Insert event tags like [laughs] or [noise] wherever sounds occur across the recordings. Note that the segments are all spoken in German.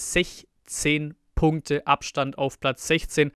16 Punkte Abstand auf Platz 16.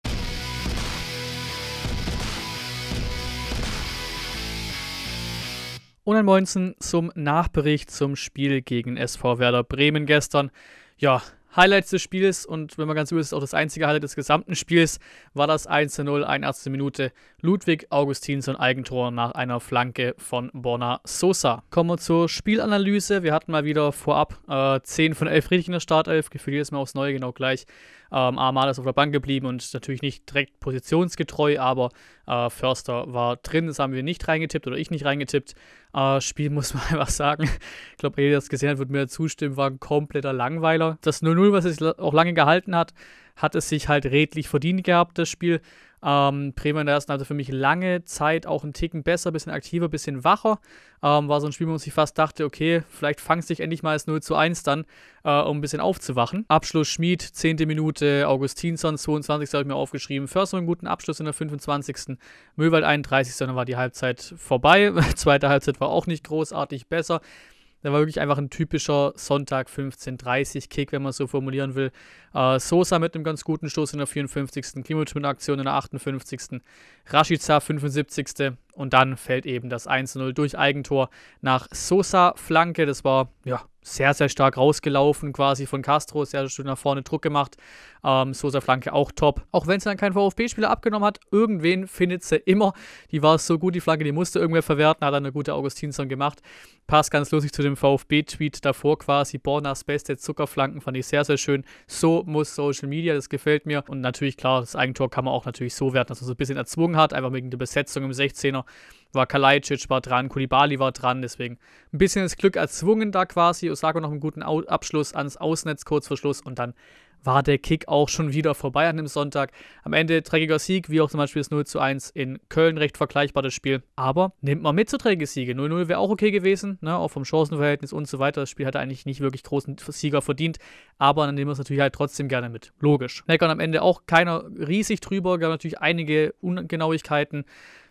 Und ein Moinsen zum Nachbericht zum Spiel gegen SV Werder Bremen gestern. Ja, Highlights des Spiels und wenn man ganz übel ist, auch das einzige Highlight des gesamten Spiels war das 1-0, 81. Minute. Ludwig Augustinsson Eigentor nach einer Flanke von Borna Sosa. Kommen wir zur Spielanalyse. Wir hatten mal wieder vorab äh, 10 von 11 richtig in der Startelf, gefühlt jedes Mal aufs Neue genau gleich. Ähm, Amal ist auf der Bank geblieben und natürlich nicht direkt positionsgetreu, aber äh, Förster war drin, das haben wir nicht reingetippt oder ich nicht reingetippt. Aber ah, Spiel muss man [laughs] einfach sagen, ich glaube, jeder, der es gesehen hat, wird mir zustimmen, war ein kompletter Langweiler. Das 0-0, was es auch lange gehalten hat, hat es sich halt redlich verdient gehabt, das Spiel. Ähm, Bremen in der ersten Halbzeit für mich lange Zeit auch ein Ticken besser, bisschen aktiver, bisschen wacher. Ähm, war so ein Spiel, wo man sich fast dachte, okay, vielleicht fangst du dich endlich mal als 0 zu 1 dann, äh, um ein bisschen aufzuwachen. Abschluss Schmied, 10. Minute, Augustinsson, 22. habe ich mir aufgeschrieben. Förster einen guten Abschluss in der 25. Möwald 31. Dann war die Halbzeit vorbei. [laughs] Zweite Halbzeit war auch nicht großartig besser. Der war wirklich einfach ein typischer Sonntag 15:30 Kick, wenn man so formulieren will. Äh, Sosa mit einem ganz guten Stoß in der 54. Klimovic mit Aktion in der 58. Rashica 75. Und dann fällt eben das 1-0 durch Eigentor nach Sosa Flanke. Das war ja sehr, sehr stark rausgelaufen quasi von Castro, sehr schön nach vorne Druck gemacht. Ähm, Sosa Flanke auch top. Auch wenn sie dann keinen VfB-Spieler abgenommen hat, irgendwen findet sie immer. Die war so gut, die Flanke, die musste irgendwer verwerten, hat dann eine gute Augustinsson gemacht. Passt ganz lustig zu dem VfB-Tweet davor quasi. Bornas beste Zuckerflanken fand ich sehr, sehr schön. So muss Social Media, das gefällt mir. Und natürlich, klar, das Eigentor kann man auch natürlich so werten, dass man so ein bisschen erzwungen hat, einfach wegen der Besetzung im 16er war Kalajdzic war dran, Kulibali war dran, deswegen ein bisschen das Glück erzwungen da quasi. Osako noch einen guten Au Abschluss ans Ausnetz kurz vor Schluss und dann war der Kick auch schon wieder vorbei an dem Sonntag. Am Ende dreckiger Sieg, wie auch zum Beispiel das 0 zu 1 in Köln, recht vergleichbar das Spiel. Aber nimmt man mit zu dreckige Siege. 0-0 wäre auch okay gewesen, ne? auch vom Chancenverhältnis und so weiter. Das Spiel hatte eigentlich nicht wirklich großen Sieger verdient, aber dann nehmen wir es natürlich halt trotzdem gerne mit. Logisch. Meckern am Ende auch keiner riesig drüber, gab natürlich einige Ungenauigkeiten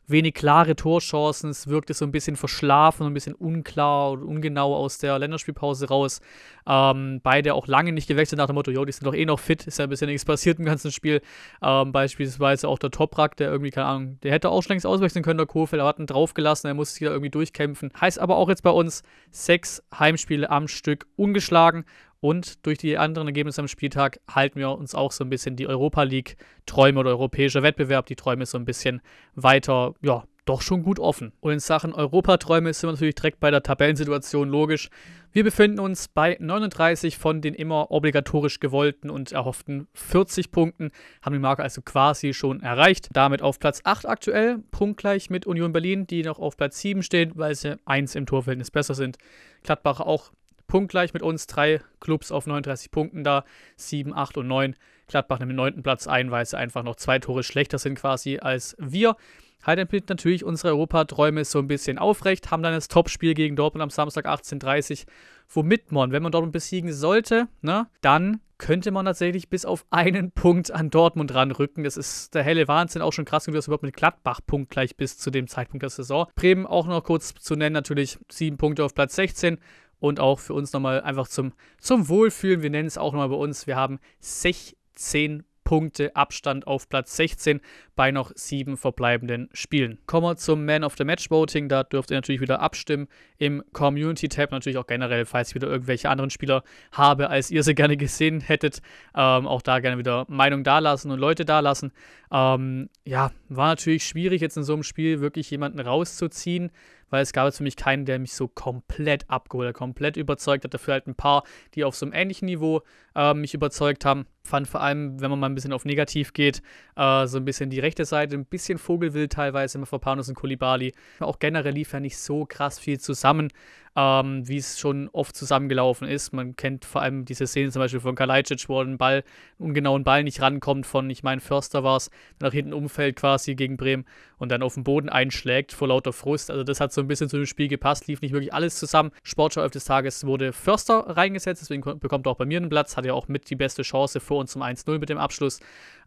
wenig klare Torchancen. Es wirkte so ein bisschen verschlafen, ein bisschen unklar und ungenau aus der Länderspielpause raus. Ähm, beide auch lange nicht gewechselt nach dem Motto, jo, die sind doch eh noch fit, ist ja ein bisschen nichts passiert im ganzen Spiel. Ähm, beispielsweise auch der Toprak, der irgendwie, keine Ahnung, der hätte auch schon längst auswechseln können, der Kofeld, aber hat ihn draufgelassen, er musste sich da irgendwie durchkämpfen. Heißt aber auch jetzt bei uns sechs Heimspiele am Stück ungeschlagen und durch die anderen Ergebnisse am Spieltag halten wir uns auch so ein bisschen die Europa League-Träume oder europäischer Wettbewerb, die Träume so ein bisschen weiter, ja, doch schon gut offen. Und in Sachen Europaträume sind wir natürlich direkt bei der Tabellensituation logisch. Wir befinden uns bei 39 von den immer obligatorisch gewollten und erhofften 40 Punkten, haben die Marke also quasi schon erreicht. Damit auf Platz 8 aktuell, punktgleich mit Union Berlin, die noch auf Platz 7 stehen, weil sie 1 im Torverhältnis besser sind. Gladbach auch punktgleich mit uns. Drei Clubs auf 39 Punkten da. 7, 8 und 9. Gladbach nimmt den 9. Platz ein, weil sie einfach noch zwei Tore schlechter sind quasi als wir. Halten blieb natürlich unsere Europaträume so ein bisschen aufrecht, haben dann das Topspiel gegen Dortmund am Samstag 18.30 womit man, wenn man Dortmund besiegen sollte, ne, dann könnte man tatsächlich bis auf einen Punkt an Dortmund ranrücken. Das ist der helle Wahnsinn, auch schon krass, wie das überhaupt mit Gladbach punktgleich bis zu dem Zeitpunkt der Saison. Bremen auch noch kurz zu nennen, natürlich sieben Punkte auf Platz 16, und auch für uns nochmal einfach zum, zum Wohlfühlen. Wir nennen es auch nochmal bei uns. Wir haben 16 Punkte Abstand auf Platz 16 bei noch sieben verbleibenden Spielen. Kommen wir zum Man of the Match Voting. Da dürft ihr natürlich wieder abstimmen im Community Tab. Natürlich auch generell, falls ich wieder irgendwelche anderen Spieler habe, als ihr sie [laughs] gerne gesehen hättet. Ähm, auch da gerne wieder Meinung dalassen und Leute dalassen. Ähm, ja, war natürlich schwierig, jetzt in so einem Spiel wirklich jemanden rauszuziehen weil es gab jetzt für mich keinen, der mich so komplett abgeholt hat, komplett überzeugt hat. Dafür halt ein paar, die auf so einem ähnlichen Niveau äh, mich überzeugt haben. Fand vor allem, wenn man mal ein bisschen auf negativ geht, äh, so ein bisschen die rechte Seite, ein bisschen Vogelwild teilweise immer vor Panos und Kulibali. Auch generell lief ja nicht so krass viel zusammen ähm, wie es schon oft zusammengelaufen ist. Man kennt vor allem diese Szene zum Beispiel von Kalajdzic, wo ein Ball, einen ungenauen Ball nicht rankommt von, ich meine, Förster war es, nach hinten umfällt quasi gegen Bremen und dann auf den Boden einschlägt vor lauter Frust. Also das hat so ein bisschen zu dem Spiel gepasst, lief nicht wirklich alles zusammen. Sportschau des Tages wurde Förster reingesetzt, deswegen bekommt er auch bei mir einen Platz, hat ja auch mit die beste Chance vor uns zum 1-0 mit dem Abschluss.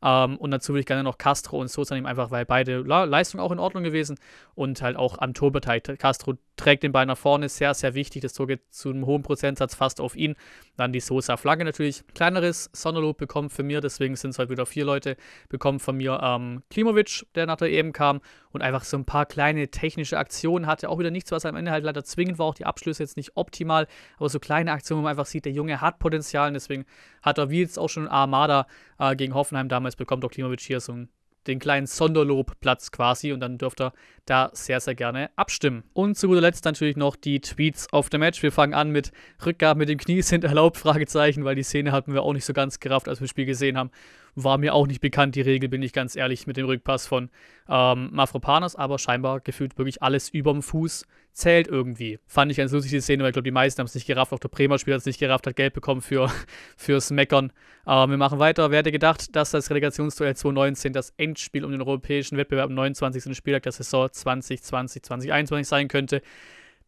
Ähm, und dazu würde ich gerne noch Castro und Sosa nehmen, einfach weil beide Leistung auch in Ordnung gewesen und halt auch am Tor beteiligt. Castro trägt den Ball nach vorne, sehr sehr wichtig. Das Tor geht zu einem hohen Prozentsatz fast auf ihn. Dann die Sosa-Flagge natürlich. Kleineres Sonderlob bekommt von mir, deswegen sind es heute halt wieder vier Leute, bekommen von mir ähm, Klimovic, der nach der EM kam und einfach so ein paar kleine technische Aktionen hatte. Auch wieder nichts, was am Ende halt leider zwingend war. Auch die Abschlüsse jetzt nicht optimal, aber so kleine Aktionen, wo man einfach sieht, der Junge hat Potenzial und deswegen hat er, wie jetzt auch schon Armada äh, gegen Hoffenheim damals, bekommt auch Klimovic hier so ein den kleinen Sonderlobplatz quasi und dann dürft ihr da sehr, sehr gerne abstimmen. Und zu guter Letzt natürlich noch die Tweets of the Match. Wir fangen an mit Rückgaben mit dem Knie sind erlaubt, [laughs] Fragezeichen, weil die Szene hatten wir auch nicht so ganz gerafft, als wir das Spiel gesehen haben. War mir auch nicht bekannt, die Regel, bin ich ganz ehrlich, mit dem Rückpass von ähm, Mafropanos, aber scheinbar gefühlt wirklich alles überm Fuß zählt irgendwie. Fand ich ganz lustig, die Szene, weil ich glaube, die meisten haben es nicht gerafft. Auch der Bremer Spieler hat es nicht gerafft, hat Geld bekommen für, [laughs] fürs Meckern. Ähm, wir machen weiter. Wer hätte gedacht, dass das Relegationsduell 2019 das Endspiel um den europäischen Wettbewerb am 29. Spieltag der Saison 2020-2021 sein könnte?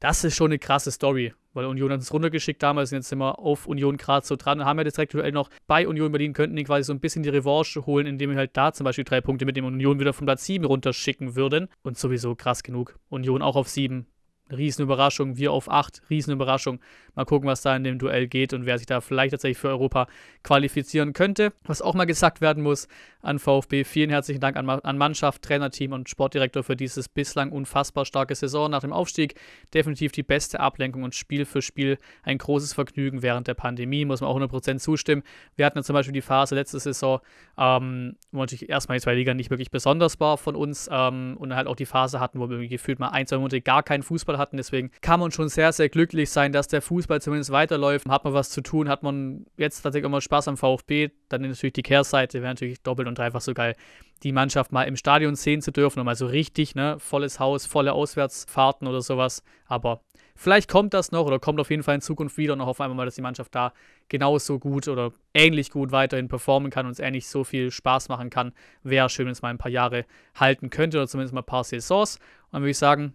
Das ist schon eine krasse Story, weil Union hat uns runtergeschickt damals, sind jetzt immer auf Union Graz so dran und haben ja das direkte Duell noch bei Union Berlin, könnten die quasi so ein bisschen die Revanche holen, indem wir halt da zum Beispiel drei Punkte mit dem Union wieder von Platz 7 runterschicken würden. Und sowieso krass genug. Union auch auf 7, Riesenüberraschung. Wir auf 8, Riesenüberraschung. Mal gucken, was da in dem Duell geht und wer sich da vielleicht tatsächlich für Europa qualifizieren könnte. Was auch mal gesagt werden muss an VfB, vielen herzlichen Dank an, an Mannschaft, Trainerteam und Sportdirektor für dieses bislang unfassbar starke Saison nach dem Aufstieg. Definitiv die beste Ablenkung und Spiel für Spiel ein großes Vergnügen während der Pandemie, muss man auch 100% zustimmen. Wir hatten ja zum Beispiel die Phase letzte Saison, ähm, wo natürlich erstmal die zwei Liga nicht wirklich besonders war von uns ähm, und halt auch die Phase hatten, wo wir gefühlt mal ein, zwei Monate gar keinen Fußball hatten. Deswegen kann man schon sehr, sehr glücklich sein, dass der Fußball zumindest weiterläuft. Hat man was zu tun, hat man jetzt tatsächlich immer Spaß am VfB. Dann natürlich die Kehrseite, wäre natürlich doppelt und dreifach so geil, die Mannschaft mal im Stadion sehen zu dürfen. Und mal so richtig, ne? Volles Haus, volle Auswärtsfahrten oder sowas. Aber vielleicht kommt das noch oder kommt auf jeden Fall in Zukunft wieder und auch auf einmal mal, dass die Mannschaft da genauso gut oder ähnlich gut weiterhin performen kann und es ähnlich so viel Spaß machen kann. Wäre schön, wenn es mal ein paar Jahre halten könnte oder zumindest mal ein paar Saisons. Und dann würde ich sagen,